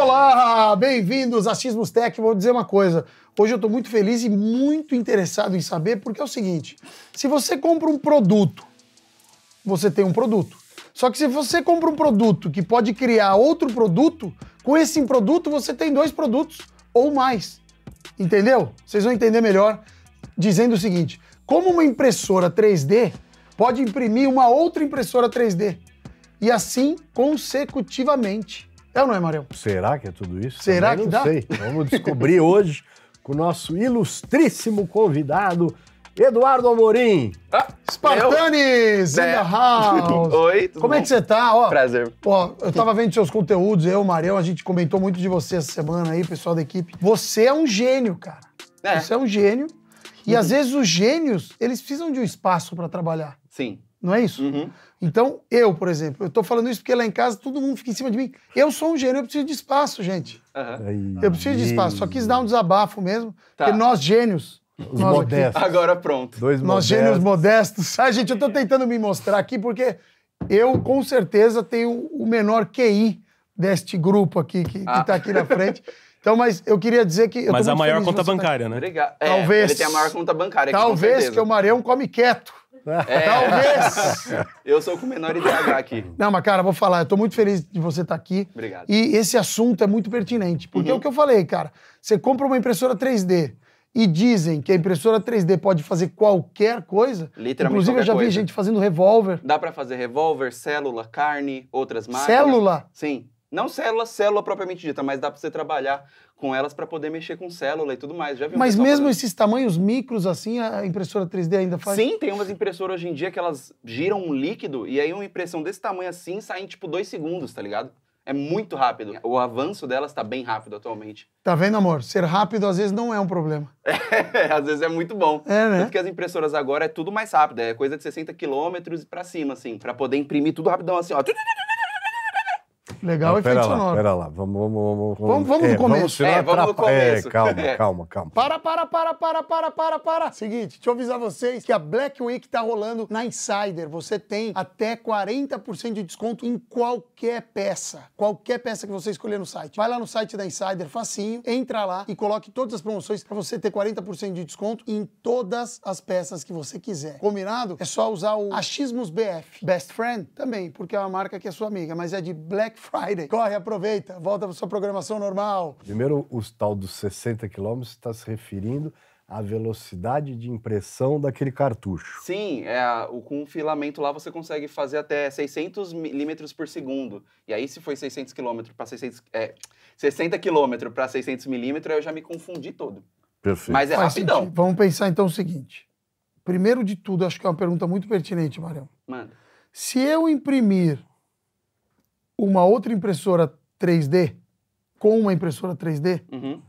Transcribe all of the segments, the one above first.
Olá, bem-vindos a Xismos Tech. Vou dizer uma coisa. Hoje eu estou muito feliz e muito interessado em saber, porque é o seguinte: se você compra um produto, você tem um produto. Só que se você compra um produto que pode criar outro produto, com esse produto você tem dois produtos ou mais. Entendeu? Vocês vão entender melhor dizendo o seguinte: como uma impressora 3D pode imprimir uma outra impressora 3D? E assim consecutivamente ou então, não é, Marião? Será que é tudo isso? Será Também que não dá? sei. Vamos descobrir hoje com o nosso ilustríssimo convidado, Eduardo Amorim. Ah, Spartanes eu? in the né? house. Oi, tudo Como é bom? é que você tá? Ó, Prazer. Ó, eu tava vendo seus conteúdos, eu, Marião, a gente comentou muito de você essa semana aí, pessoal da equipe. Você é um gênio, cara. É. Você é um gênio. E uhum. às vezes os gênios, eles precisam de um espaço para trabalhar. Sim. Não é isso? Uhum. Então, eu, por exemplo, eu estou falando isso porque lá em casa todo mundo fica em cima de mim. Eu sou um gênio, eu preciso de espaço, gente. Uhum. Eu preciso de espaço. Só quis dar um desabafo mesmo, tá. porque nós gênios. Os nós modestos. Aqui, Agora pronto. Dois nós gênios modestos. Ai, gente, eu estou tentando me mostrar aqui porque eu, com certeza, tenho o menor QI deste grupo aqui que está ah. Tá aqui na frente. Então, mas eu queria dizer que. mas a maior conta tá bancária, né? Obrigado. É, Talvez. Ele tem a maior conta bancária. Talvez que o Mareão come quieto. É, Talvez! Eu sou com menor IDH aqui. Não, mas cara, vou falar, eu tô muito feliz de você estar tá aqui. Obrigado. E esse assunto é muito pertinente, porque uhum. é o que eu falei, cara. Você compra uma impressora 3D e dizem que a impressora 3D pode fazer qualquer coisa. Literalmente. Inclusive, eu já vi coisa. gente fazendo revólver. Dá para fazer revólver, célula, carne, outras marcas. Célula? Sim. Não célula, célula propriamente dita, mas dá para você trabalhar com elas para poder mexer com célula e tudo mais. Já Mas mesmo fazendo? esses tamanhos micros assim, a impressora 3D ainda faz? Sim, tem umas impressoras hoje em dia que elas giram um líquido e aí uma impressão desse tamanho assim sai em tipo dois segundos, tá ligado? É muito rápido. O avanço delas está bem rápido atualmente. Tá vendo, amor? Ser rápido às vezes não é um problema. É, às vezes é muito bom. É, né? Tanto que as impressoras agora é tudo mais rápido. É coisa de 60 quilômetros para cima, assim, para poder imprimir tudo rapidão assim, ó. Legal não, efeito sonoro. Pera lá, vamos, vamos, vamos. Vamos, vamos é, no começo. Vamos, é, vamos é, no começo. É, calma, é. calma, calma. Para, para, para, para, para, para, para. Seguinte, deixa eu avisar vocês que a Black Week tá rolando na Insider. Você tem até 40% de desconto em qualquer peça. Qualquer peça que você escolher no site. Vai lá no site da Insider, facinho, entra lá e coloque todas as promoções para você ter 40% de desconto em todas as peças que você quiser. Combinado? É só usar o Achismos BF. Best Friend também, porque é uma marca que é sua amiga, mas é de Black Friday. Corre, aproveita, volta para sua programação normal. Primeiro, o tal dos 60 km está se referindo à velocidade de impressão daquele cartucho. Sim, é, com o filamento lá você consegue fazer até 600 milímetros por segundo. E aí, se foi 600 km para 600... É, 60 km para 600 milímetros, eu já me confundi todo. Perfeito. Mas é Faz rapidão. Sentido. Vamos pensar então o seguinte. Primeiro de tudo, acho que é uma pergunta muito pertinente, Marião. Mano. Se eu imprimir uma outra impressora 3D com uma impressora 3D? Uhum.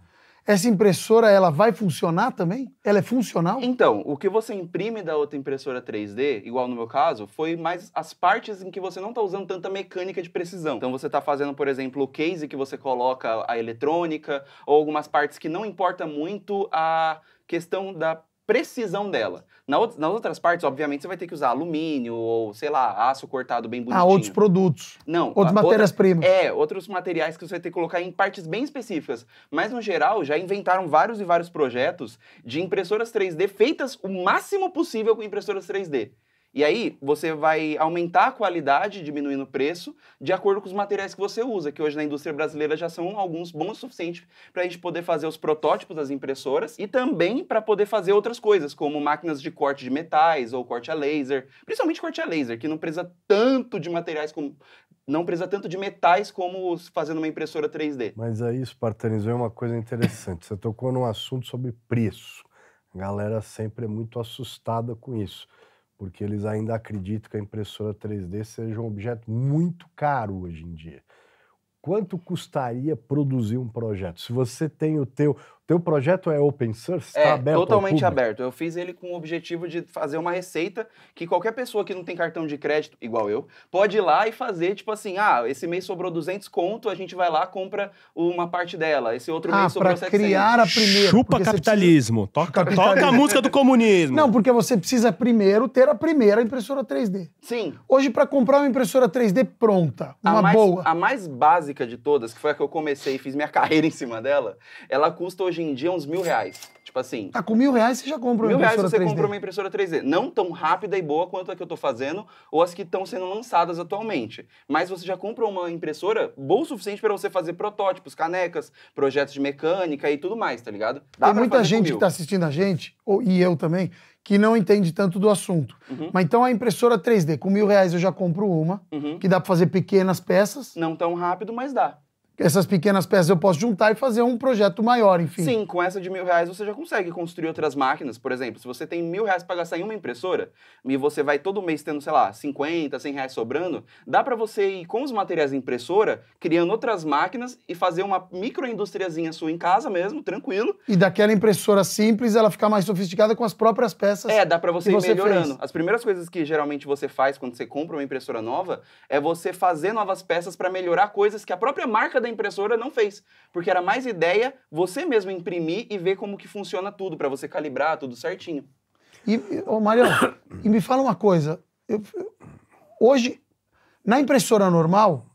Essa impressora, ela vai funcionar também? Ela é funcional? Então, o que você imprime da outra impressora 3D, igual no meu caso, foi mais as partes em que você não está usando tanta mecânica de precisão. Então, você está fazendo, por exemplo, o case que você coloca a eletrônica, ou algumas partes que não importa muito a questão da precisão dela. nas outras partes, obviamente, você vai ter que usar alumínio ou, sei lá, aço cortado bem ah, bonitinho. Ah, outros produtos. Não. Outras matérias-primas. É, outros materiais que você vai ter que colocar em partes bem específicas. Mas, no geral, já inventaram vários e vários projetos de impressoras 3D feitas o máximo possível com impressoras 3D. E aí você vai aumentar a qualidade, diminuindo o preço, de acordo com os materiais que você usa, que hoje na indústria brasileira já são alguns bons o suficiente para a gente poder fazer os protótipos das impressoras e também para poder fazer outras coisas, como máquinas de corte de metais ou corte a laser, principalmente corte a laser, que não precisa tanto de materiais como não precisa tanto de metais como fazendo uma impressora 3D. Mas aí, Spartanizou, é uma coisa interessante. Você tocou num assunto sobre preço. A galera sempre é muito assustada com isso porque eles ainda acreditam que a impressora 3D seja um objeto muito caro hoje em dia. Quanto custaria produzir um projeto? Se você tem o teu, teu projeto é open source? Tá é, tá aberto totalmente aberto. Eu fiz ele com o objetivo de fazer uma receita que qualquer pessoa que não tem cartão de crédito, igual eu, pode ir lá e fazer, tipo assim, ah, esse mês sobrou 200 conto, a gente vai lá, compra uma parte dela. Esse outro ah, mês sobrou 700. criar a primeira... Chupa capitalismo. Precisa... Toca, capitalismo. Toca a música do comunismo. Não, porque você precisa primeiro ter a primeira impressora 3D. Sim. Hoje, para comprar uma impressora 3D pronta, uma a mais, boa... A mais básica de todas, que foi a que eu comecei e fiz minha carreira em cima dela, ela custa hoje hoje em dia uns mil reais. Tipo assim. Ah, com mil reais você já compra uma mil reais você 3D. compra uma impressora 3D. Não tão rápida e boa quanto a que eu estou fazendo ou as que estão sendo lançadas atualmente. Mas você já compra uma impressora boa o suficiente para você fazer protótipos, canecas, projetos de mecânica e tudo mais, tá ligado? Dá Tem muita gente que está assistindo a gente, ou, e eu também, que não entende tanto do assunto. Uhum. Mas então a impressora 3D, com mil reais eu já compro uma, uhum. que dá para fazer pequenas peças. Não tão rápido, mas dá essas pequenas peças eu posso juntar e fazer um projeto maior, enfim. Sim, com essa de mil reais você já consegue construir outras máquinas. Por exemplo, se você tem mil reais para gastar em uma impressora e você vai todo mês tendo, sei lá, 50, 100 reais sobrando, dá para você ir com os materiais de impressora criando outras máquinas e fazer uma microindústriazinha sua em casa mesmo, tranquilo. E daquela impressora simples ela ficar mais sofisticada com as próprias peças. É, dá para você ir você melhorando. Fez. As primeiras coisas que geralmente você faz quando você compra uma impressora nova é você fazer novas peças para melhorar coisas que a própria marca da impressora não fez, porque era mais ideia você mesmo imprimir e ver como que funciona tudo para você calibrar tudo certinho. E o Mário, e me fala uma coisa, eu, hoje na impressora normal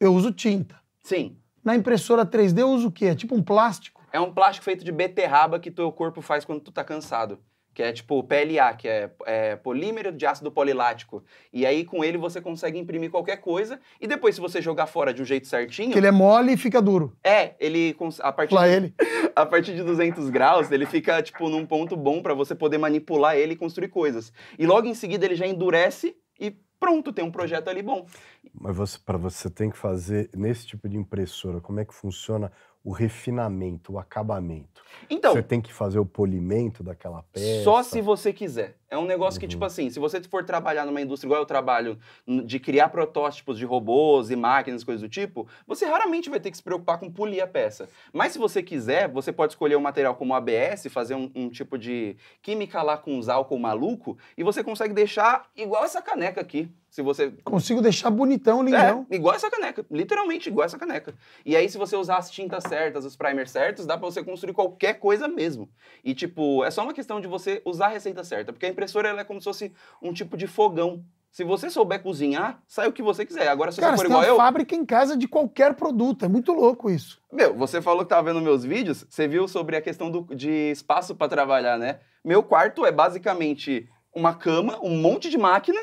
eu uso tinta. Sim. Na impressora 3D eu uso o quê? É tipo um plástico. É um plástico feito de beterraba que teu corpo faz quando tu tá cansado que é tipo PLA, que é, é, polímero de ácido polilático. E aí com ele você consegue imprimir qualquer coisa e depois se você jogar fora de um jeito certinho, que ele é mole e fica duro. É, ele a partir ele. a partir de 200 graus, ele fica tipo num ponto bom para você poder manipular ele e construir coisas. E logo em seguida ele já endurece e pronto, tem um projeto ali bom. Mas para você tem que fazer nesse tipo de impressora, como é que funciona o refinamento, o acabamento. Então. Você tem que fazer o polimento daquela peça. Só se você quiser. É um negócio uhum. que, tipo uhum. assim, se você for trabalhar numa indústria igual eu trabalho, de criar protótipos de robôs e máquinas, coisas do tipo, você raramente vai ter que se preocupar com polir a peça. Mas se você quiser, você pode escolher um material como ABS, fazer um, um tipo de química lá com os álcool maluco, e você consegue deixar igual essa caneca aqui. Se você consigo deixar bonitão, lindão. É, igual essa caneca, literalmente igual essa caneca. E aí se você usar as tintas certas, os primers certos, dá para você construir qualquer coisa mesmo. E tipo, é só uma questão de você usar a receita certa, porque a impressora ela é como se fosse um tipo de fogão. Se você souber cozinhar, sai o que você quiser. Agora, se Cara, você for igual tem uma eu. fábrica em casa de qualquer produto. É muito louco isso. Meu, você falou que tava vendo meus vídeos, você viu sobre a questão do, de espaço para trabalhar, né? Meu quarto é basicamente uma cama, um monte de máquina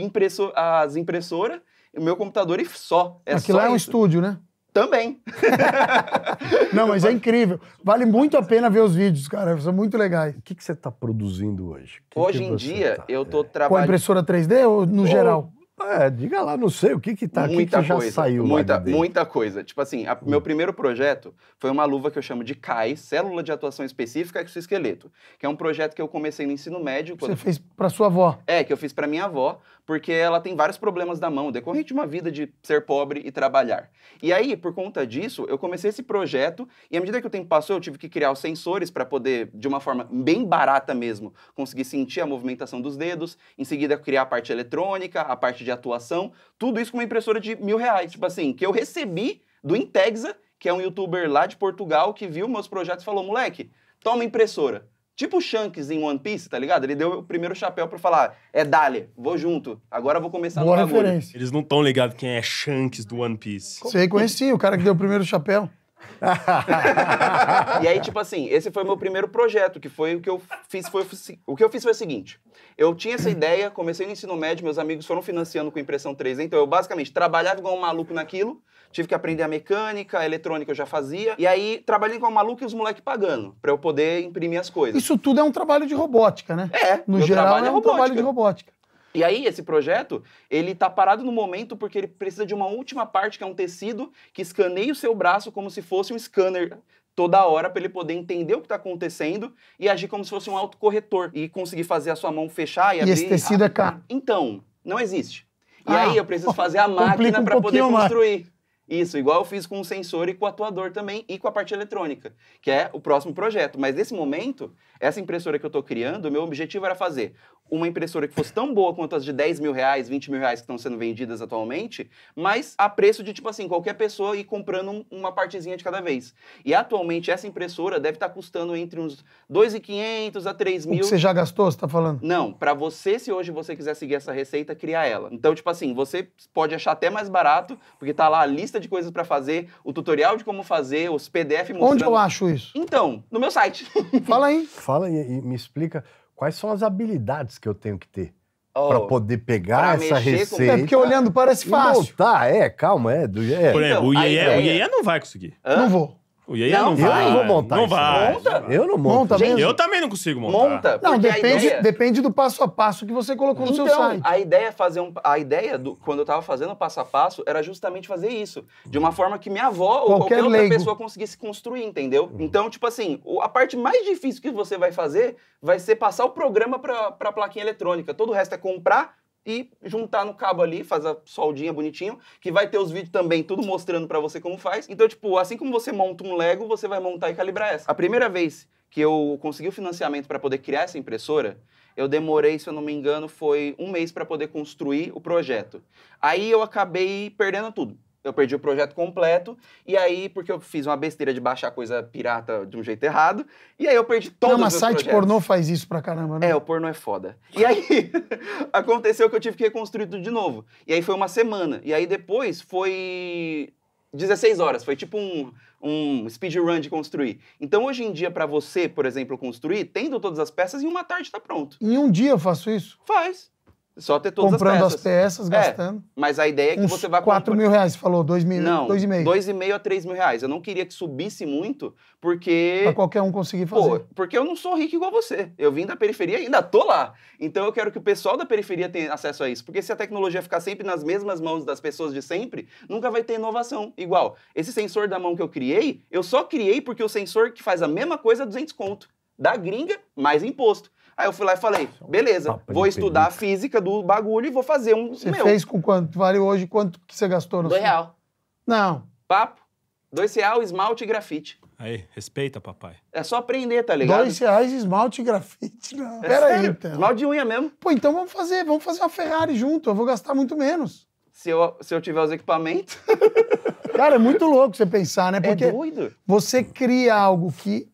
impresso, as impressoras, o meu computador e só. É Aquilo só é um isso. estúdio, né? Também. Não, mas é incrível. Vale muito a pena ver os vídeos, cara. São muito legais. O que, que você está produzindo hoje? Que hoje que em dia, tá? eu estou trabalhando... É. Com a impressora 3D ou no ou... geral? É, diga lá, não sei, o que que tá, muita que que coisa, já saiu Muita, muita coisa. Tipo assim, a, meu hum. primeiro projeto foi uma luva que eu chamo de CAI, Célula de Atuação Específica Exoesqueleto, que é um projeto que eu comecei no ensino médio. Você fez para sua avó? É, que eu fiz para minha avó, porque ela tem vários problemas da mão, decorrente de uma vida de ser pobre e trabalhar. E aí, por conta disso, eu comecei esse projeto e à medida que o tempo passou, eu tive que criar os sensores para poder, de uma forma bem barata mesmo, conseguir sentir a movimentação dos dedos, em seguida criar a parte eletrônica, a parte de atuação, tudo isso com uma impressora de mil reais, tipo assim, que eu recebi do Intexa, que é um youtuber lá de Portugal que viu meus projetos e falou, moleque, toma impressora. Tipo o Shanks em One Piece, tá ligado? Ele deu o primeiro chapéu pra falar, é Dali, vou junto, agora vou começar Boa no referência. Eles não estão ligados quem é Shanks do One Piece. Você reconhecia o cara que deu o primeiro chapéu e aí, tipo assim, esse foi o meu primeiro projeto, que foi o que eu fiz foi o que eu fiz foi o seguinte. Eu tinha essa ideia, comecei no ensino médio, meus amigos foram financiando com impressão 3D, então eu basicamente trabalhava igual um maluco naquilo, tive que aprender a mecânica, a eletrônica eu já fazia, e aí trabalhei igual um maluco e os moleques pagando, para eu poder imprimir as coisas. Isso tudo é um trabalho de robótica, né? É, no geral trabalho é, é um robótica. trabalho de robótica. E aí, esse projeto, ele tá parado no momento porque ele precisa de uma última parte, que é um tecido, que escaneia o seu braço como se fosse um scanner toda hora para ele poder entender o que está acontecendo e agir como se fosse um autocorretor e conseguir fazer a sua mão fechar e, e abrir. esse tecido ah, é caro. Então, não existe. E ah, aí eu preciso fazer a máquina um para poder construir. Mais. Isso, igual eu fiz com o sensor e com o atuador também e com a parte eletrônica, que é o próximo projeto. Mas nesse momento, essa impressora que eu estou criando, o meu objetivo era fazer uma impressora que fosse tão boa quanto as de 10 mil reais, 20 mil reais que estão sendo vendidas atualmente, mas a preço de, tipo assim, qualquer pessoa ir comprando uma partezinha de cada vez. E atualmente essa impressora deve estar tá custando entre uns 2.500 a 3 mil. Você já gastou, você tá falando? Não, para você, se hoje você quiser seguir essa receita, criar ela. Então, tipo assim, você pode achar até mais barato, porque tá lá a lista de coisas para fazer, o tutorial de como fazer, os PDF mostrando. Onde eu acho isso? Então, no meu site. Fala aí. Fala e me explica quais são as habilidades que eu tenho que ter? Oh, para poder pegar essa receita. Com... É porque olhando parece fácil. Não, tá, é, calma, é. Do, é. Por exemplo, então, o, IEA, ideia... não vai conseguir. Hã? Não vou. O aí não, não vai. Eu não vou montar. Não vai. Monta? Eu não monto. Monta mesmo? Eu também não consigo montar. Monta. Não, depende, ideia... depende do passo a passo que você colocou então, no seu então, site. A ideia é fazer um, a ideia do quando eu estava fazendo passo a passo era justamente fazer isso, de uma forma que minha avó qualquer ou qualquer outra pessoa conseguisse construir, entendeu? Hum. Então, tipo assim, a parte mais difícil que você vai fazer vai ser passar o programa para a plaquinha eletrônica. Todo o resto é comprar e juntar no cabo ali, fazer a soldinha bonitinho, que vai ter os vídeos também, tudo mostrando para você como faz. Então, tipo, assim como você monta um Lego, você vai montar e calibrar essa. A primeira vez que eu consegui o financiamento para poder criar essa impressora, eu demorei, se eu não me engano, foi um mês para poder construir o projeto. Aí eu acabei perdendo tudo eu perdi o projeto completo, e aí, porque eu fiz uma besteira de baixar coisa pirata de um jeito errado, e aí eu perdi todos Não, mas os site projetos. pornô faz isso pra caramba, né? É, o pornô é foda. E aí, aconteceu que eu tive que reconstruir tudo de novo. E aí foi uma semana. E aí depois foi 16 horas. Foi tipo um, um speedrun de construir. Então, hoje em dia, para você, por exemplo, construir, tendo todas as peças, em uma tarde tá pronto. Em um dia eu faço isso? Faz. Só ter todas Comprando as peças. as peças, é, gastando. É, mas a ideia é que você vai... 4 comprar... mil reais, você falou, 2 mil, não, dois e meio. a 3 mil reais. Eu não queria que subisse muito, porque... Pra qualquer um conseguir fazer. Pô, porque eu não sou rico igual você. Eu vim da periferia e ainda tô lá. Então eu quero que o pessoal da periferia tenha acesso a isso. Porque se a tecnologia ficar sempre nas mesmas mãos das pessoas de sempre, nunca vai ter inovação. Igual, esse sensor da mão que eu criei, eu só criei porque o sensor que faz a mesma coisa, 200 é conto. Da gringa, mais imposto. Aí eu fui lá e falei, é beleza, vou estudar a física do bagulho e vou fazer um você meu. fez com quanto? Vale hoje quanto que você gastou no Dois filme? real. Não. Papo, dois real, esmalte e grafite. Aí, respeita, papai. É só aprender, tá ligado? Dois reais, esmalte e grafite. Não. É Pera aí, sério, então. de unha mesmo. Pô, então vamos fazer, vamos fazer uma Ferrari junto. Eu vou gastar muito menos. Se eu, se eu tiver os equipamentos... Cara, é muito louco você pensar, né? É Porque doido. você cria algo que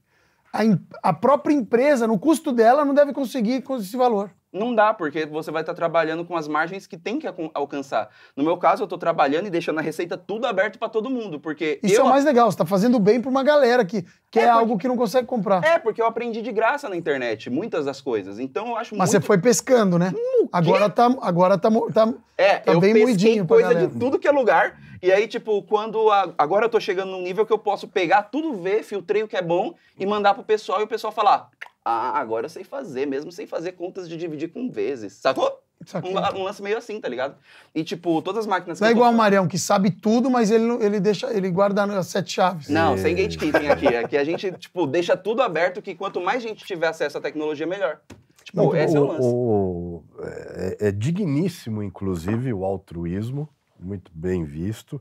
a, a própria empresa, no custo dela, não deve conseguir com esse valor. Não dá, porque você vai estar tá trabalhando com as margens que tem que alcançar. No meu caso, eu estou trabalhando e deixando a receita tudo aberto para todo mundo, porque... Isso eu... é o mais legal, você está fazendo bem para uma galera que quer é, é porque... algo que não consegue comprar. É, porque eu aprendi de graça na internet, muitas das coisas, então eu acho Mas muito... você foi pescando, né? Hum, agora tá, agora tá, tá, é, tá eu bem moidinho coisa galera. de tudo que é lugar, e aí, tipo, quando... A... Agora eu estou chegando num nível que eu posso pegar tudo, ver, filtrei o que é bom e mandar pro pessoal e o pessoal falar, ah, agora eu sei fazer, mesmo sem fazer contas de dividir com vezes, sacou? Um, um, lance meio assim, tá ligado? E, tipo, todas as máquinas... Não é igual o Marião, que sabe tudo, mas ele, ele deixa ele guarda as sete chaves. Não, e... É. sem gatekeeping aqui. Aqui é a gente, tipo, deixa tudo aberto, que quanto mais gente tiver acesso à tecnologia, melhor. Tipo, Não, esse é o, é o lance. O, é, é digníssimo, inclusive, o altruísmo, muito bem visto.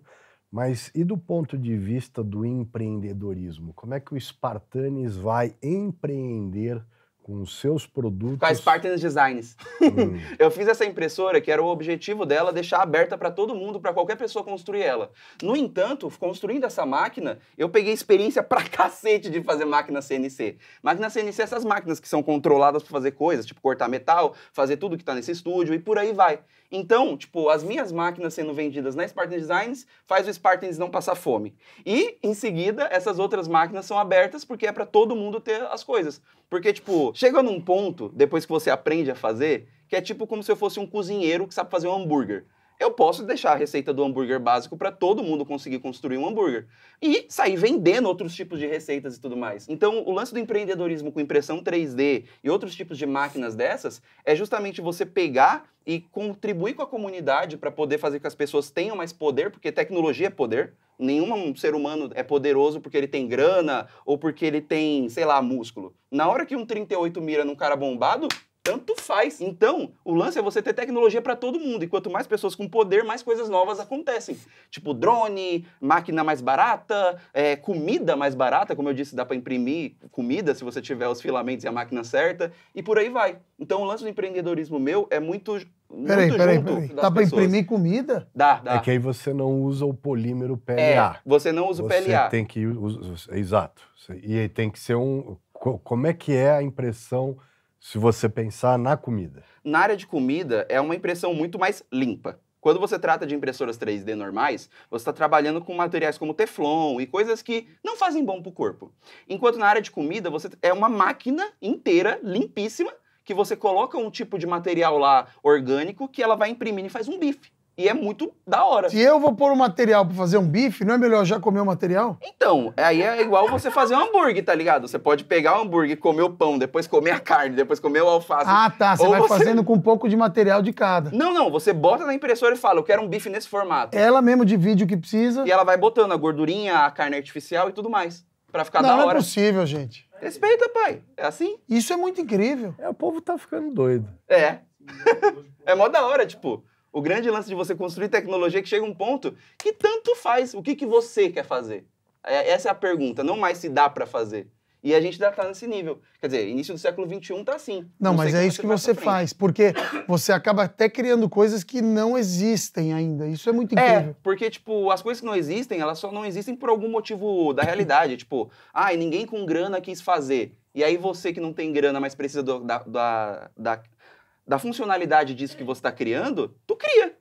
Mas e do ponto de vista do empreendedorismo? Como é que o Spartanes vai empreender com os seus produtos? Com a Spartans Designs. Hum. eu fiz essa impressora que era o objetivo dela deixar aberta para todo mundo, para qualquer pessoa construir ela. No entanto, construindo essa máquina, eu peguei experiência pra cacete de fazer máquina CNC. Máquina CNC, essas máquinas que são controladas para fazer coisas, tipo cortar metal, fazer tudo que está nesse estúdio e por aí vai. Então, tipo, as minhas máquinas sendo vendidas na Spartan Designs faz o Spartans não passar fome. E, em seguida, essas outras máquinas são abertas porque é para todo mundo ter as coisas. Porque, tipo, chega num ponto, depois que você aprende a fazer, que é tipo como se eu fosse um cozinheiro que sabe fazer um hambúrguer eu posso deixar a receita do hambúrguer básico para todo mundo conseguir construir um hambúrguer e sair vendendo outros tipos de receitas e tudo mais. Então, o lance do empreendedorismo com impressão 3D e outros tipos de máquinas dessas é justamente você pegar e contribuir com a comunidade para poder fazer com que as pessoas tenham mais poder, porque tecnologia é poder. Nenhum ser humano é poderoso porque ele tem grana ou porque ele tem, sei lá, músculo. Na hora que um 38 mira num cara bombado, tanto faz. Então, o lance é você ter tecnologia para todo mundo. E quanto mais pessoas com poder, mais coisas novas acontecem. Tipo drone, máquina mais barata, é, comida mais barata, como eu disse, dá para imprimir comida se você tiver os filamentos e a máquina certa, e por aí vai. Então, o lance do empreendedorismo meu é muito Peraí, peraí, peraí. Dá pra imprimir comida? Dá, dá. É que aí você não usa o polímero PLA. É, você não usa você o PLA. tem que... Exato. E tem que ser um... Como é que é a impressão se você pensar na comida. Na área de comida, é uma impressão muito mais limpa. Quando você trata de impressoras 3D normais, você está trabalhando com materiais como teflon e coisas que não fazem bom para o corpo. Enquanto na área de comida, você é uma máquina inteira, limpíssima, que você coloca um tipo de material lá orgânico que ela vai imprimindo e faz um bife. E é muito da hora. Se eu vou pôr um material pra fazer um bife, não é melhor já comer o material? Então, aí é igual você fazer um hambúrguer, tá ligado? Você pode pegar o hambúrguer, comer o pão, depois comer a carne, depois comer o alface. Ah, tá. Você Ou vai você... fazendo com um pouco de material de cada. Não, não. Você bota na impressora e fala, eu quero um bife nesse formato. Ela mesmo divide o que precisa. E ela vai botando a gordurinha, a carne artificial e tudo mais. Pra ficar não, da hora. Não é possível, gente. Respeita, pai. É assim? Isso é muito incrível. É, o povo tá ficando doido. É. é mó da hora, tipo. O grande lance de você construir tecnologia é que chega um ponto que tanto faz. O que, que você quer fazer? É, essa é a pergunta, não mais se dá para fazer. E a gente está nesse nível. Quer dizer, início do século XXI está assim. Não, não mas é isso que você tá faz, porque você acaba até criando coisas que não existem ainda. Isso é muito é, incrível. É, porque, tipo, as coisas que não existem, elas só não existem por algum motivo da realidade. tipo, ah, ah, ninguém com grana quis fazer. E aí você que não tem grana, mas precisa do, da, da, da da funcionalidade disso que você está criando, tu cria.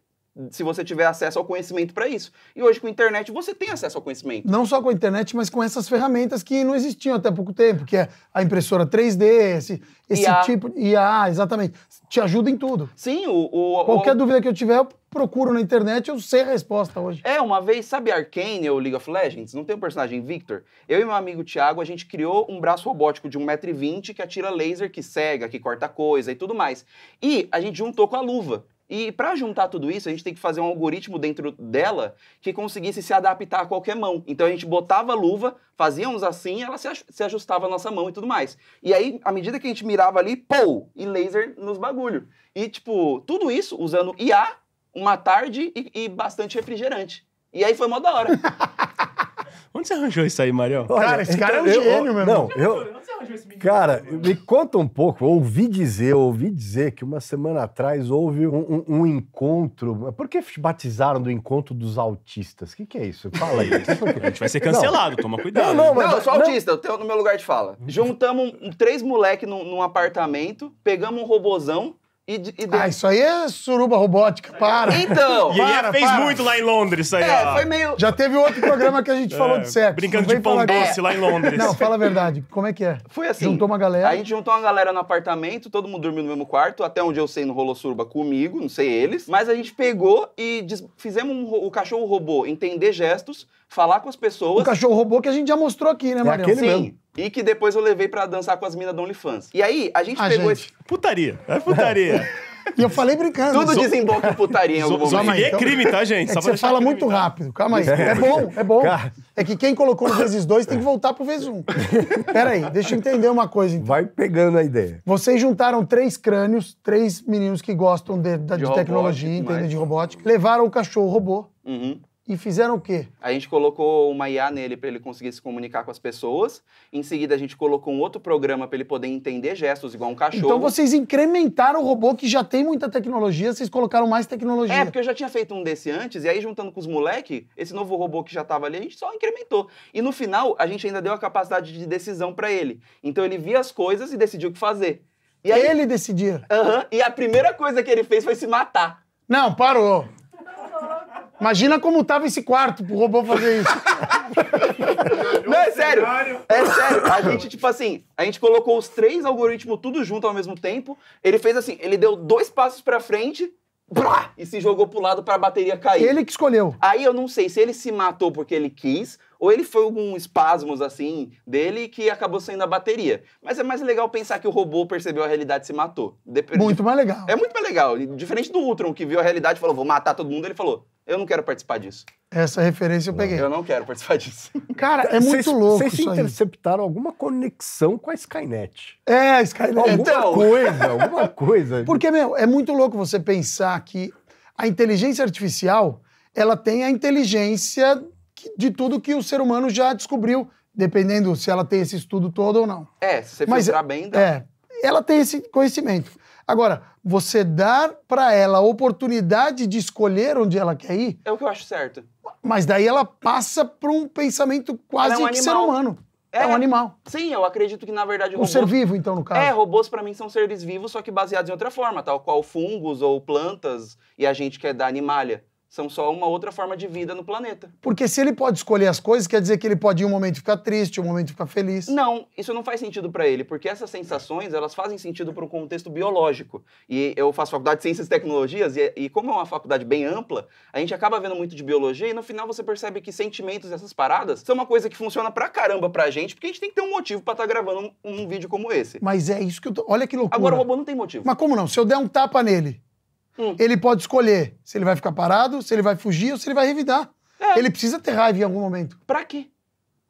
Se você tiver acesso ao conhecimento para isso. E hoje com a internet você tem acesso ao conhecimento. Não só com a internet, mas com essas ferramentas que não existiam até pouco tempo, que é a impressora 3D, esse, esse IA. tipo. IA, exatamente. Te ajuda em tudo. Sim, o. o Qualquer o... dúvida que eu tiver, eu procuro na internet, eu sei a resposta hoje. É, uma vez, sabe Arcane ou League of Legends? Não tem o um personagem Victor? Eu e meu amigo Thiago, a gente criou um braço robótico de 1,20m que atira laser, que cega, que corta coisa e tudo mais. E a gente juntou com a luva. E para juntar tudo isso, a gente tem que fazer um algoritmo dentro dela que conseguisse se adaptar a qualquer mão. Então a gente botava a luva, fazíamos assim, ela se, ajustava a nossa mão e tudo mais. E aí, à medida que a gente mirava ali, pou, e laser nos bagulho. E tipo, tudo isso usando IA uma tarde e, e bastante refrigerante. E aí foi mó da hora. Onde você arranjou isso aí, Marião? cara, esse cara é um então, eu, gênio, meu irmão. Não, eu... Onde você arranjou esse menino? Cara, me conta um pouco. Ouvi dizer, ouvi dizer que uma semana atrás houve um, um, um encontro. Por que batizaram do encontro dos autistas? O que, que é isso? Fala aí. A gente vai ser cancelado, não. toma cuidado. Não, não, mas, não eu sou autista, não. eu tenho no meu lugar de fala. Juntamos um, três moleques num, num apartamento, pegamos um robozão, e, e Ah, isso aí é suruba robótica, para. Então. E para, fez para. muito lá em Londres, isso aí. É, foi meio. Já teve outro programa que a gente é, falou de sexo. Brincando de pão doce é. lá em Londres. Não, fala a verdade. Como é que é? Foi assim. Juntou uma galera. A gente juntou uma galera no apartamento, todo mundo dormiu no mesmo quarto. Até onde eu sei, não rolou suruba comigo, não sei eles. Mas a gente pegou e des... fizemos um ro... o cachorro robô entender gestos, falar com as pessoas. O cachorro robô que a gente já mostrou aqui, né, Mariano? É aquele Sim. Mesmo. E que depois eu levei para dançar com as minas da OnlyFans. E aí, a gente a ah, pegou gente. esse. Putaria. É putaria. E eu falei brincando. Tudo desemboca em putaria em algum momento. Calma é então, é crime, tá, gente? É Só você fala muito tá. rápido. Calma aí. É bom, é bom. É que quem colocou no vezes dois tem que voltar pro vezes um. Pera aí, deixa eu entender uma coisa. Então. Vai pegando a ideia. Vocês juntaram três crânios, três meninos que gostam de, de, de tecnologia, entende de robótica. Levaram o cachorro robô. Uhum. E fizeram o quê? A gente colocou uma IA nele para ele conseguir se comunicar com as pessoas. Em seguida, a gente colocou um outro programa para ele poder entender gestos, igual um cachorro. Então vocês incrementaram o robô que já tem muita tecnologia, vocês colocaram mais tecnologia. É, porque eu já tinha feito um desse antes, e aí juntando com os moleque, esse novo robô que já estava ali, a gente só incrementou. E no final, a gente ainda deu a capacidade de decisão para ele. Então ele via as coisas e decidiu o que fazer. E aí... Ele decidiu. Aham. e a primeira coisa que ele fez foi se matar. Não, parou. Imagina como tava esse quarto pro robô fazer isso. Não, é sério. É sério. A gente, tipo assim, a gente colocou os três algoritmos tudo junto ao mesmo tempo. Ele fez assim, ele deu dois passos pra frente e se jogou pro lado pra bateria cair. Ele que escolheu. Aí eu não sei se ele se matou porque ele quis ou ele foi algum espasmos assim dele que acabou saindo a bateria. Mas é mais legal pensar que o robô percebeu a realidade e se matou. Dep muito mais legal. É muito mais legal. Diferente do Ultron, que viu a realidade e falou, vou matar todo mundo, ele falou, eu não quero participar disso. Essa referência eu peguei. Eu não quero participar disso. Cara, é muito cês, louco. Vocês interceptaram aí. alguma conexão com a Skynet. É, a Skynet. Alguma então... coisa, alguma coisa. Porque, meu, é muito louco você pensar que a inteligência artificial ela tem a inteligência de tudo que o ser humano já descobriu, dependendo se ela tem esse estudo todo ou não. É, se você Mas, filtrar bem, dá. É, ela tem esse conhecimento. Agora, você dar para ela a oportunidade de escolher onde ela quer ir. É o que eu acho certo. Mas daí ela passa para um pensamento quase é um ser humano. É, é, um animal. Sim, eu acredito que na verdade. Um robôs... ser vivo, então, no caso. É, robôs para mim são seres vivos, só que baseados em outra forma, tal qual fungos ou plantas, e a gente quer dar animalha. São só uma outra forma de vida no planeta. Porque se ele pode escolher as coisas, quer dizer que ele pode em um momento ficar triste, em um momento ficar feliz. Não, isso não faz sentido para ele, porque essas sensações, elas fazem sentido para um contexto biológico. E eu faço faculdade de Ciências e Tecnologias, e, e como é uma faculdade bem ampla, a gente acaba vendo muito de biologia, e no final você percebe que sentimentos e essas paradas são uma coisa que funciona pra caramba pra gente, porque a gente tem que ter um motivo para estar tá gravando um, um, vídeo como esse. Mas é isso que eu tô... Olha que loucura. Agora o robô não tem motivo. Mas como não? Se eu der um tapa nele hum. ele pode escolher se ele vai ficar parado, se ele vai fugir ou se ele vai revidar. É. Ele precisa ter raiva em algum momento. Pra quê?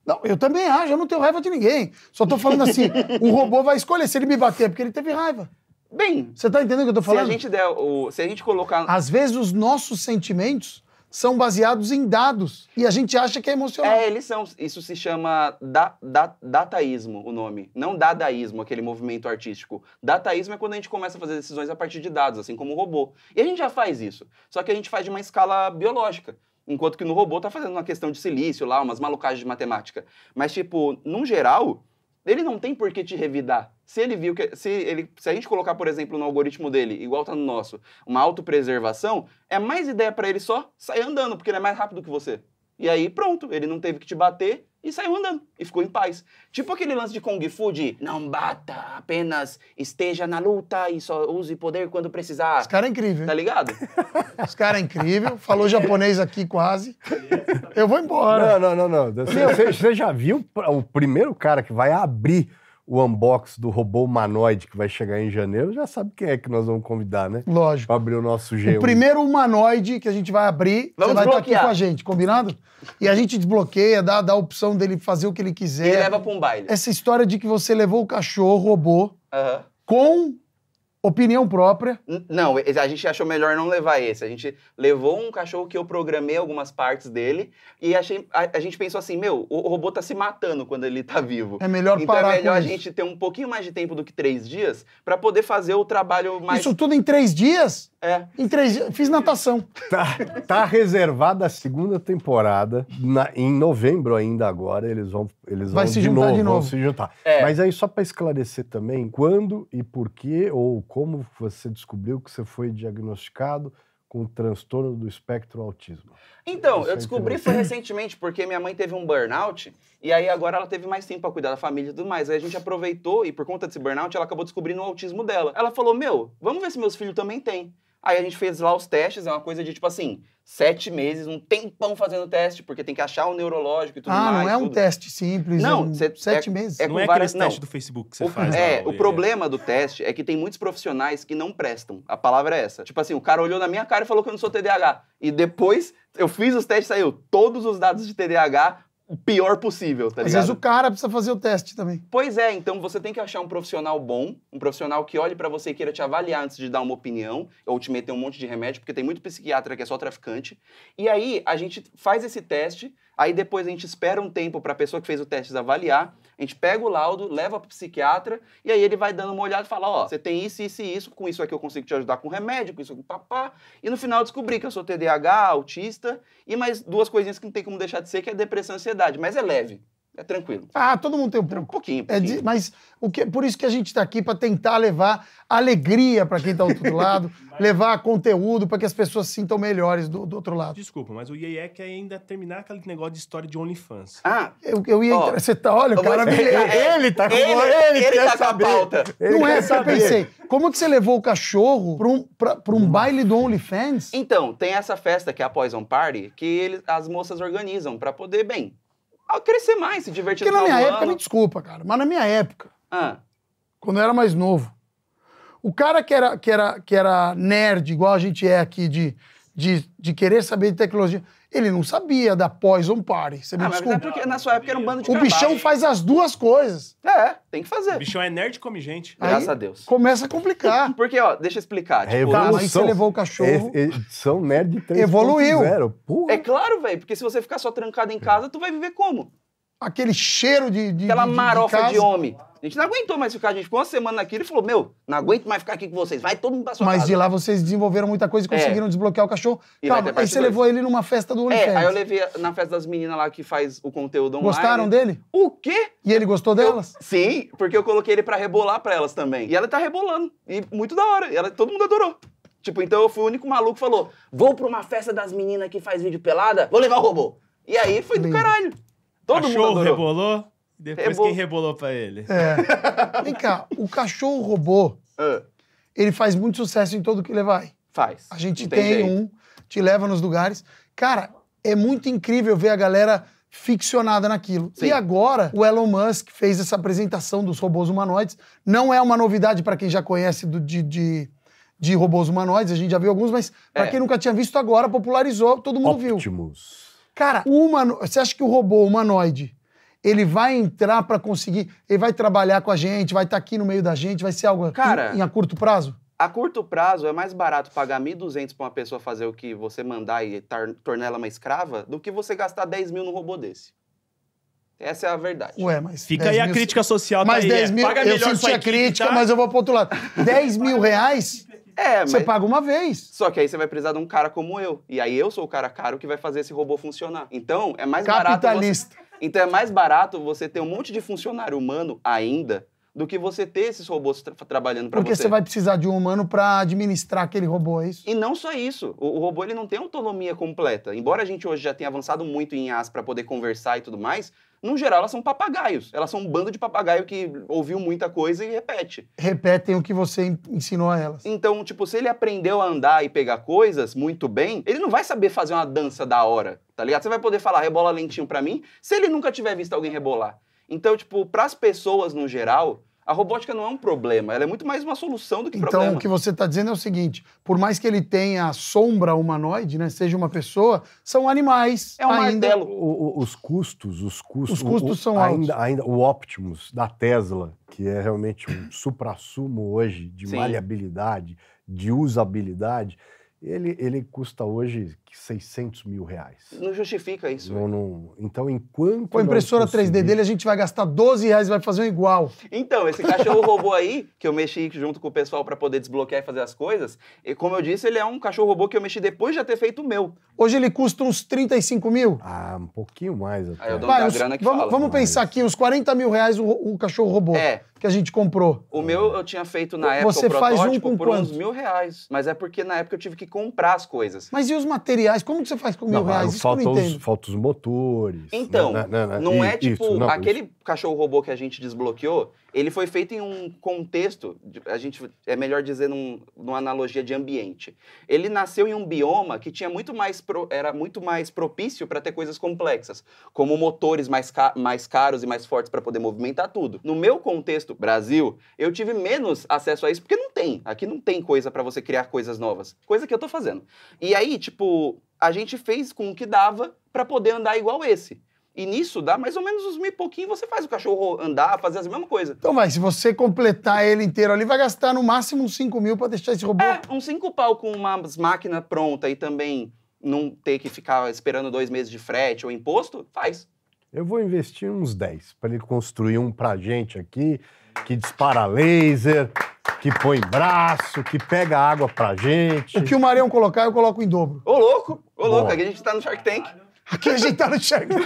Não, eu também acho, eu não tenho raiva de ninguém. Só tô falando assim, o robô vai escolher se ele me bater, porque ele teve raiva. Bem. Você tá entendendo o que eu tô falando? Se a gente der o. Se a gente colocar. Às vezes os nossos sentimentos são baseados em dados e a gente acha que é emocional. É, eles são. Isso se chama da, da, dataísmo, o nome. Não dadaísmo, aquele movimento artístico. Dataísmo é quando a gente começa a fazer decisões a partir de dados, assim como o robô. E a gente já faz isso. Só que a gente faz de uma escala biológica. Enquanto que no robô tá fazendo uma questão de silício lá, umas malucagens de matemática. Mas, tipo, num geral, ele não tem por que te revidar. Se ele viu que. Se, ele, se a gente colocar, por exemplo, no algoritmo dele, igual tá no nosso, uma autopreservação, é mais ideia para ele só sair andando, porque ele é mais rápido que você. E aí, pronto, ele não teve que te bater, e saiu andando e ficou em paz. Tipo aquele lance de Kung Fu de não bata, apenas esteja na luta e só use poder quando precisar. Esse cara é incrível. Tá ligado? Esse cara é incrível, falou japonês aqui quase. Eu vou embora. Não, não, não, não. Você, você já viu o primeiro cara que vai abrir o unbox do robô humanoide que vai chegar em janeiro, já sabe quem é que nós vamos convidar, né? Lógico. Pra abrir o nosso G1. O primeiro humanoide que a gente vai abrir, vamos você vai estar tá aqui com a gente, combinado? E a gente desbloqueia, dá, dá a opção dele fazer o que ele quiser. E leva pra um baile. Essa história de que você levou o cachorro, o robô, com Opinião própria? não, a gente achou melhor não levar esse. A gente levou um cachorro que eu programei algumas partes dele e achei, a, a gente pensou assim: meu, o, o robô tá se matando quando ele tá vivo. É melhor então é parar. é melhor a isso. gente ter um pouquinho mais de tempo do que três dias para poder fazer o trabalho mais. Isso tudo em três dias? É. Em três dias. Fiz natação. Tá, tá reservada a segunda temporada. Na, em novembro ainda agora, eles vão. Eles Vai vão se de juntar novo, de novo. Vão se juntar. É. Mas aí, só para esclarecer também, quando e por que, ou como você descobriu que você foi diagnosticado com o transtorno do espectro autismo? Então, Isso eu é descobri é foi recentemente, porque minha mãe teve um burnout, e aí agora ela teve mais tempo para cuidar da família e tudo mais. Aí a gente aproveitou, e por conta desse burnout, ela acabou descobrindo o autismo dela. Ela falou: Meu, vamos ver se meus filhos também têm. Aí a gente fez lá os testes, é uma coisa de tipo assim, sete meses, um tempão fazendo teste, porque tem que achar o neurológico e tudo ah, mais. Ah, não é um teste simples. Não, cê, é sete é, meses. É não é várias, aquele teste do Facebook que você o, faz. É, o problema do teste é que tem muitos profissionais que não prestam. A palavra é essa. Tipo assim, o cara olhou na minha cara e falou que eu não sou TDAH. E depois eu fiz os testes, saiu todos os dados de TDAH o pior possível, tá Às ligado? Às vezes o cara precisa fazer o teste também. Pois é, então você tem que achar um profissional bom, um profissional que olhe para você e queira te avaliar antes de dar uma opinião ou te meter um monte de remédio, porque tem muito psiquiatra que é só traficante. E aí a gente faz esse teste Aí depois a gente espera um tempo para a pessoa que fez o teste avaliar, a gente pega o laudo, leva para o psiquiatra e aí ele vai dando uma olhada e fala: Ó, você tem isso, isso e isso, com isso aqui eu consigo te ajudar com remédio, com isso com papá. E no final descobri que eu sou TDAH, autista e mais duas coisinhas que não tem como deixar de ser, que é depressão e ansiedade, mas é leve. É tranquilo. Ah, todo mundo tem um, um pouquinho. É de, mas o que, por isso que a gente está aqui para tentar levar alegria para quem está do outro lado, levar conteúdo para que as pessoas se sintam melhores do, do outro lado. Desculpa, mas o IE quer ainda terminar aquele negócio de história de OnlyFans. Ah, eu, eu ia. Ó, você tá, olha, o cara me, é, ele tá com ele, ele, ele quer tá saber. com a pauta. Ele Não é, Eu pensei. Como que você levou o cachorro para um, pra, um baile do OnlyFans? Então, tem essa festa que é a Poison Party que ele, as moças organizam para poder, bem, a crescer mais, se divertir Porque na minha época, me desculpa, cara, mas na minha época, ah. quando eu era mais novo, o cara que era, que era, que era nerd, igual a gente é aqui, de, de, de querer saber de tecnologia, ele não sabia da poison party. Você me ah, é desculpa. é porque na sua época era um bando de O bichão faz as duas coisas. É, tem que fazer. O bichão é nerd come gente. Aí Graças a Deus. Começa a complicar. Porque, ó, deixa eu explicar. tipo, evolução. Tá, aí você levou o cachorro. É, é são nerd 3. Evoluiu. É claro, velho. Porque se você ficar só trancado em casa, tu vai viver como? Aquele cheiro de. de Aquela de marofa de, de homem. A gente não aguentou mais ficar, a gente ficou uma semana aqui. Ele falou: Meu, não aguento mais ficar aqui com vocês, vai todo mundo pra sua Mas casa. de lá vocês desenvolveram muita coisa e é. conseguiram é. desbloquear o cachorro. E Calma, aí você levou ele numa festa do é, OnlyFans. É, aí eu levei na festa das meninas lá que faz o conteúdo online. Gostaram dele? O quê? E ele gostou delas? sim, porque eu coloquei ele pra rebolar pra elas também. E ela tá rebolando. E muito da hora. Ela, todo mundo adorou. Tipo, então eu fui o único maluco que falou: vou pra uma festa das meninas que faz vídeo pelada, vou levar o robô. E aí foi do caralho. Todo Achou, mundo adorou. rebolou depois Rebol... quem rebolou pra ele? É. Vem cá, o cachorro robô, uh. ele faz muito sucesso em todo que ele vai. Faz. A gente tem, tem um, te leva nos lugares. Cara, é muito incrível ver a galera ficcionada naquilo. Sim. E agora, o Elon Musk fez essa apresentação dos robôs humanoides. Não é uma novidade para quem já conhece do, de, de, de, robôs humanoides, a gente já viu alguns, mas para é. quem nunca tinha visto agora, popularizou, todo mundo Optimus. viu. Cara, humano... você acha que o robô humanoide ele vai entrar para conseguir, ele vai trabalhar com a gente, vai estar tá aqui no meio da gente, vai ser algo Cara, em, em a curto prazo? A curto prazo é mais barato pagar 1.200 para uma pessoa fazer o que você mandar e tar, tornar ela uma escrava do que você gastar 10 mil num robô desse. Essa é a verdade. Ué, mas. Fica aí mil... a crítica social tá Mais daí, 10 é. mil, é. Paga eu melhor senti a crítica, tá? mas eu vou pro outro lado. 10 mil reais? É, mas... Você paga uma vez. Só que aí você vai precisar de um cara como eu. E aí eu sou o cara caro que vai fazer esse robô funcionar. Então, é mais Capitalista. barato. Capitalista. Você... Então é mais barato você ter um monte de funcionário humano ainda do que você ter esses robôs tra trabalhando para você. Porque você vai precisar de um humano para administrar aquele robô, é isso? E não só isso. O, o, robô ele não tem autonomia completa. Embora a gente hoje já tenha avançado muito em IAs para poder conversar e tudo mais, no geral, elas são papagaios. Elas são um bando de papagaio que ouviu muita coisa e repete. Repetem o que você ensinou a elas. Então, tipo, se ele aprendeu a andar e pegar coisas muito bem, ele não vai saber fazer uma dança da hora, tá ligado? Você vai poder falar rebola lentinho para mim, se ele nunca tiver visto alguém rebolar. Então, tipo, para as pessoas no geral, a robótica não é um problema, ela é muito mais uma solução do que então, problema. Então, o que você está dizendo é o seguinte: por mais que ele tenha a sombra humanoide, né, seja uma pessoa, são animais. É um ainda. martelo. O, o, os custos, os custos. Os custos o, são ainda, altos. Ainda, o Optimus da Tesla, que é realmente um supra-sumo hoje de Sim. maleabilidade, de usabilidade ele, ele custa hoje 600 mil reais. Não justifica isso. Não, não, então, enquanto. Com a impressora conseguir... 3D dele, a gente vai gastar 12 reais e vai fazer um igual. Então, esse cachorro robô aí, que eu mexi junto com o pessoal para poder desbloquear e fazer as coisas, e como eu disse, ele é um cachorro robô que eu mexi depois de já ter feito o meu. Hoje ele custa uns 35 mil? Ah, um pouquinho mais até. Aí eu dou vai, uns, grana que vamos, fala. Vamos pensar aqui, uns 40 mil reais o, o cachorro robô. É que a gente comprou. O meu eu tinha feito na época Você o faz um com por quanto? uns mil reais. Mas é porque na época eu tive que comprar as coisas. Mas e os materiais? Como que você faz com mil não, reais? Faltam os, falta os motores. Então, não, né, não, né, não, né? não é tipo isso, aquele cachorro robô que a gente desbloqueou, ele foi feito em um contexto, a gente é melhor dizer num, numa analogia de ambiente. Ele nasceu em um bioma que tinha muito mais pro, era muito mais propício para ter coisas complexas, como motores mais, ca, mais caros e mais fortes para poder movimentar tudo. No meu contexto, Brasil, eu tive menos acesso a isso porque não tem. Aqui não tem coisa para você criar coisas novas, coisa que eu tô fazendo. E aí, tipo, a gente fez com o que dava para poder andar igual esse. E nisso dá mais ou menos uns mil e pouquinho, você faz o cachorro andar, fazer as mesmas coisas. Então vai, se você completar ele inteiro ali, vai gastar no máximo uns 5 mil pra deixar esse robô. É, uns 5 pau com uma máquina pronta e também não ter que ficar esperando dois meses de frete ou imposto, faz. Eu vou investir uns 10 para ele construir um pra gente aqui, que dispara laser, que põe braço, que pega água pra gente. O que o Marião colocar, eu coloco em dobro. Ô louco, ô louco, aqui a gente tá no Shark Tank. Aqui a gente tá no enxerga.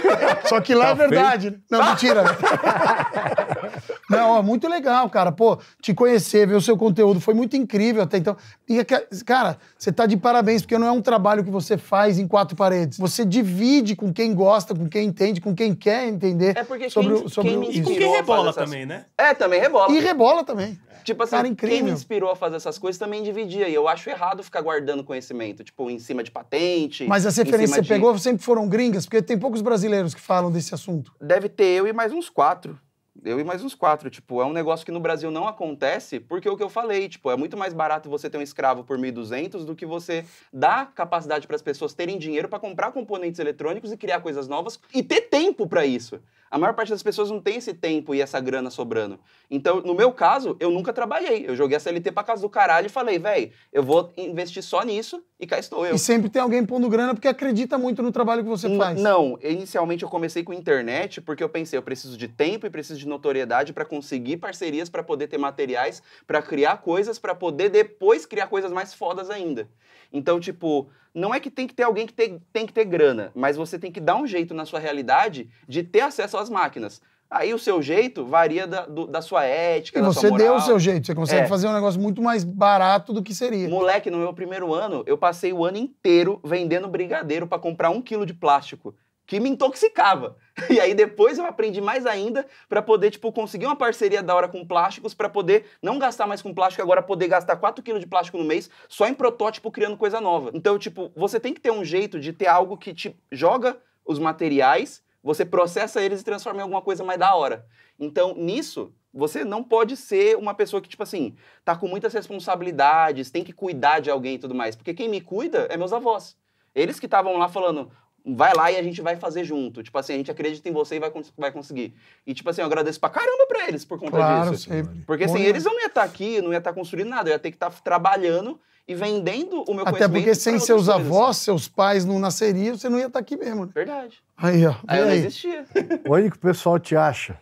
Só que lá tá é verdade. Né? Não, mentira. Né? Não, é muito legal, cara. Pô, te conhecer, ver o seu conteúdo foi muito incrível até então. E, é cara, você tá de parabéns, porque não é um trabalho que você faz em quatro paredes. Você divide com quem gosta, com quem entende, com quem quer entender. É porque sobre quem, o, sobre quem me inspirou, o... com quem rebola também, né? É, também rebola. E rebola também. Tipo assim, Cara, incrível. quem me inspirou a fazer essas coisas também dividia. E eu acho errado ficar guardando conhecimento, tipo, em cima de patente. Mas as referências que você de... pegou sempre foram gringas, porque tem poucos brasileiros que falam desse assunto. Deve ter eu e mais uns quatro. Eu e mais uns quatro. Tipo, é um negócio que no Brasil não acontece, porque é o que eu falei, tipo, é muito mais barato você ter um escravo por 1.200 do que você dar capacidade para as pessoas terem dinheiro para comprar componentes eletrônicos e criar coisas novas e ter tempo para isso. A maior parte das pessoas não tem esse tempo e essa grana sobrando. Então, no meu caso, eu nunca trabalhei. Eu joguei a CLT pra casa do caralho e falei, velho, eu vou investir só nisso e cá estou eu. E sempre tem alguém pondo grana porque acredita muito no trabalho que você N faz. Não, inicialmente eu comecei com internet porque eu pensei, eu preciso de tempo e preciso de notoriedade para conseguir parcerias, para poder ter materiais, para criar coisas, para poder depois criar coisas mais fodas ainda. Então, tipo, não é que tem que ter alguém que tem, tem que ter grana, mas você tem que dar um jeito na sua realidade de ter acesso às máquinas. Aí o seu jeito varia da, do, da sua ética, e da sua moral. você deu o seu jeito, você consegue é. fazer um negócio muito mais barato do que seria. Moleque, no meu primeiro ano, eu passei o ano inteiro vendendo brigadeiro para comprar um quilo de plástico que me intoxicava. E aí depois eu aprendi mais ainda para poder, tipo, conseguir uma parceria da hora com plásticos, para poder não gastar mais com plástico, agora poder gastar 4 kg de plástico no mês só em protótipo criando coisa nova. Então, tipo, você tem que ter um jeito de ter algo que te joga os materiais, você processa eles e transforma em alguma coisa mais da hora. Então, nisso, você não pode ser uma pessoa que, tipo assim, tá com muitas responsabilidades, tem que cuidar de alguém e tudo mais. Porque quem me cuida é meus avós. Eles que estavam lá falando, vai lá e a gente vai fazer junto. Tipo assim, a gente acredita em você e vai, vai conseguir. E tipo assim, eu agradeço pra caramba pra eles por conta claro, disso. Sempre. Porque sem assim, eles eu não ia estar aqui, não ia estar construindo nada, eu ia ter que estar trabalhando e vendendo o meu Até porque sem seus coisas. avós, seus pais não nasceriam, você não ia estar aqui mesmo. Né? Verdade. Aí, ó. Aí, aí. não existia. Onde que o pessoal te acha?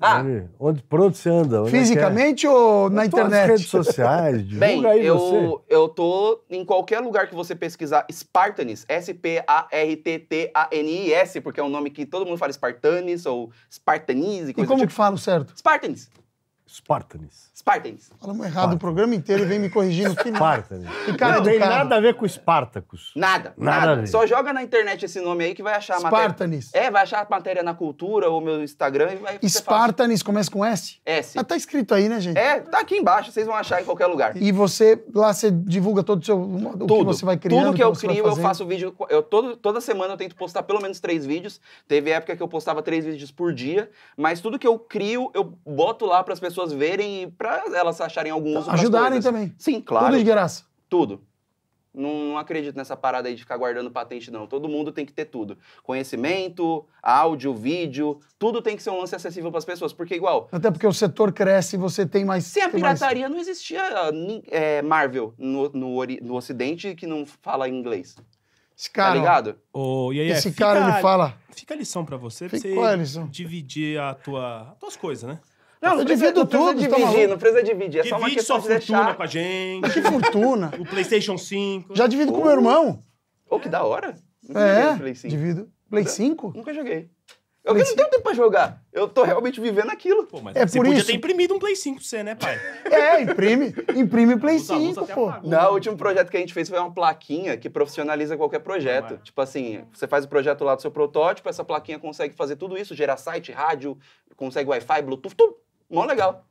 Ah. Onde, onde, pronto você anda? É é? Fisicamente é? ou na internet? Nas redes sociais, divulga Bem, aí eu, você. eu tô em qualquer lugar que você pesquisar Spartanis, S-P-A-R-T-T-A-N-I-S, porque é um nome que todo mundo fala Spartanis ou Spartanis e coisa E como tipo. que fala o certo? Spartanis. Spartans. Spartans. Falamos errado o programa inteiro e vem me corrigindo no final. Spartans. E cara, não tem nada a ver com Espartacos. Nada, nada. nada. Só joga na internet esse nome aí que vai achar a matéria. Espartanis. É, vai achar a matéria na cultura ou meu Instagram e vai Spartans começa com S? S. Ah, tá escrito aí, né, gente? É, tá aqui embaixo, vocês vão achar em qualquer lugar. E você lá você divulga todo o seu o tudo. que você vai criando, Tudo que, que eu crio, eu faço vídeo, eu todo, toda semana eu tento postar pelo menos três vídeos. Teve época que eu postava três vídeos por dia, mas tudo que eu crio, eu boto lá para as pessoas pessoas verem e para elas acharem algum uso. Ajudarem também. Sim, claro. Tudo de graça. Tudo. Não, não, acredito nessa parada aí de ficar guardando patente, não. Todo mundo tem que ter tudo. Conhecimento, áudio, vídeo, tudo tem que ser um lance acessível para as pessoas, porque é igual. Até porque o setor cresce e você tem mais. Se a pirataria mais... não existia é, Marvel no, no, no, Ocidente que não fala inglês. Esse cara. Tá ligado? Oh, e aí Esse fica é, cara, ele fala. Fica a lição para você, pra você é dividir a tua, as tuas coisas, né? Não, não, precisa, não precisa tudo, tá dividir, não precisa dividir. É Divide só uma questão sua de fortuna deixar. com a gente. Que fortuna. O PlayStation 5. Já divido com com meu irmão. Ô, oh, que da hora. Nunca é, Play 5. divido. Play 5? Nunca joguei. Eu Play não 5? tenho tempo pra jogar. Eu tô realmente vivendo aquilo. Pô, mas é você por podia isso. ter imprimido um Play 5 pra você, né, pai? é, imprime. Imprime Play 5, pô. não, o último projeto que a gente fez foi uma plaquinha que profissionaliza qualquer projeto. tipo assim, você faz o projeto lá do seu protótipo, essa plaquinha consegue fazer tudo isso, gerar site, rádio, consegue Wi-Fi, Bluetooth, tudo mó legal.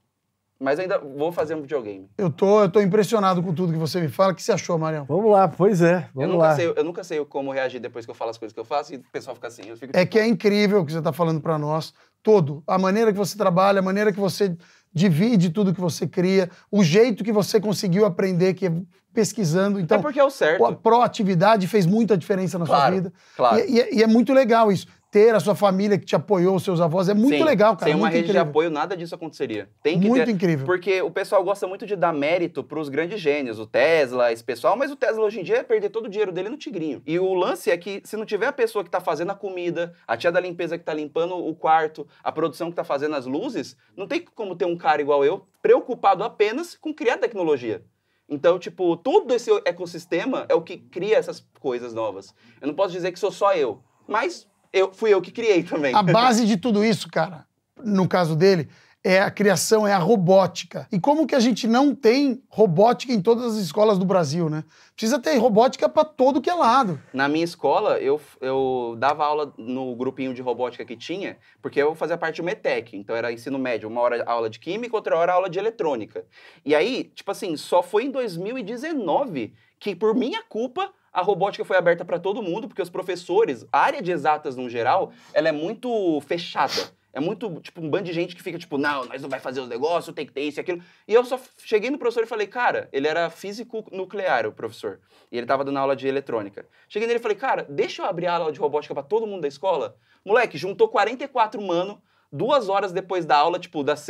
Mas ainda vou fazer um videogame. Eu tô, eu tô impressionado com tudo que você me fala. O que você achou, Marião? Vamos lá, pois é. Vamos eu, nunca lá. Sei, eu nunca sei como reagir depois que eu falo as coisas que eu faço e o pessoal fica assim. Fico... É que é incrível o que você está falando para nós. Todo. A maneira que você trabalha, a maneira que você divide tudo que você cria, o jeito que você conseguiu aprender, que é pesquisando. Então, é porque é o certo. A proatividade fez muita diferença na claro, sua vida. Claro. E, e, é, e é muito legal isso ter a sua família que te apoiou, os seus avós, é muito Sim, legal, cara. Sem é uma rede incrível. de apoio, nada disso aconteceria. Tem que muito ter, incrível. Porque o pessoal gosta muito de dar mérito para os grandes gênios, o Tesla, esse pessoal, mas o Tesla hoje em dia é perder todo o dinheiro dele no tigrinho. E o lance é que se não tiver a pessoa que está fazendo a comida, a tia da limpeza que está limpando o quarto, a produção que está fazendo as luzes, não tem como ter um cara igual eu preocupado apenas com criar tecnologia. Então, tipo, todo esse ecossistema é o que cria essas coisas novas. Eu não posso dizer que sou só eu, mas eu, fui eu que criei também. A base de tudo isso, cara, no caso dele, é a criação, é a robótica. E como que a gente não tem robótica em todas as escolas do Brasil, né? Precisa ter robótica para todo que é lado. Na minha escola, eu, eu dava aula no grupinho de robótica que tinha, porque eu fazia parte do METEC, então era ensino médio, uma hora aula de química, outra hora aula de eletrônica. E aí, tipo assim, só foi em 2019 que por minha culpa a robótica foi aberta para todo mundo, porque os professores, a área de exatas no geral, ela é muito fechada. É muito, tipo, um bando de gente que fica, tipo, não, nós não vai fazer os negócios, tem que ter isso e aquilo. E eu só cheguei no professor e falei, cara, ele era físico nuclear, o professor. E ele tava dando aula de eletrônica. Cheguei nele e falei, cara, deixa eu abrir a aula de robótica para todo mundo da escola. Moleque, juntou 44 mano, duas horas depois da aula, tipo, das,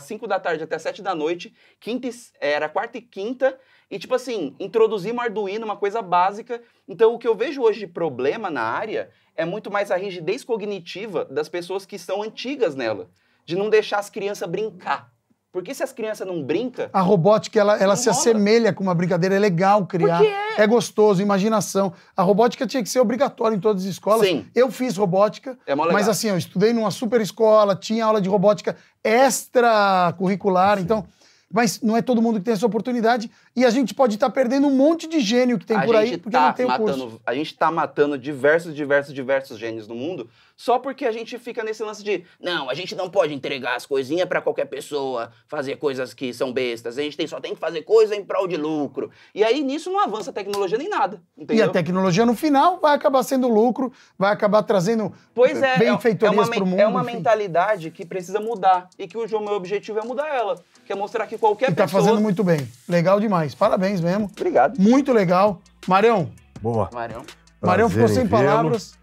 5 da tarde até 7 da noite, quinta e, era quarta e quinta, e, tipo assim, introduzimos um Arduino, uma coisa básica. Então, o que eu vejo hoje de problema na área é muito mais a rigidez cognitiva das pessoas que são antigas nela, de não deixar as crianças brincar. Porque se as crianças não brincam. A robótica, ela, ela se assemelha com uma brincadeira, é legal criar. É... é gostoso, imaginação. A robótica tinha que ser obrigatória em todas as escolas. Sim. Eu fiz robótica, é mas assim, eu estudei numa super escola, tinha aula de robótica extracurricular, Sim. então. Mas não é todo mundo que tem essa oportunidade. E a gente pode estar tá perdendo um monte de gênio que tem a por aí, porque tá não tem matando, curso. A gente está matando diversos, diversos, diversos gênios no mundo só porque a gente fica nesse lance de não, a gente não pode entregar as coisinhas para qualquer pessoa, fazer coisas que são bestas, a gente tem, só tem que fazer coisa em prol de lucro. E aí nisso não avança a tecnologia nem nada. Entendeu? E a tecnologia no final vai acabar sendo lucro, vai acabar trazendo pois eh, é, é benfeitorias é, é para o mundo. É uma enfim. mentalidade que precisa mudar e que o meu objetivo é mudar ela, que é mostrar que qualquer e tá pessoa... está fazendo muito bem, legal demais demais. Parabéns mesmo. Obrigado. Muito legal. Marião. Boa. Marião. Marião ficou sem palavras.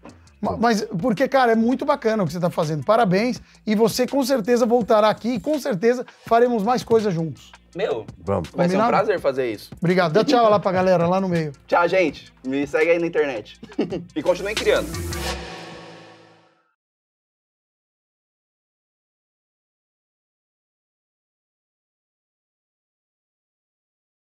Mas, porque, cara, é muito bacana o que você está fazendo. Parabéns. E você com certeza voltará aqui e com certeza faremos mais coisas juntos. Meu, Vamos. vai Combinado? ser um prazer fazer isso. Obrigado. Dá tchau lá pra galera, lá no meio. Tchau, gente. Me segue aí na internet. e continuem criando.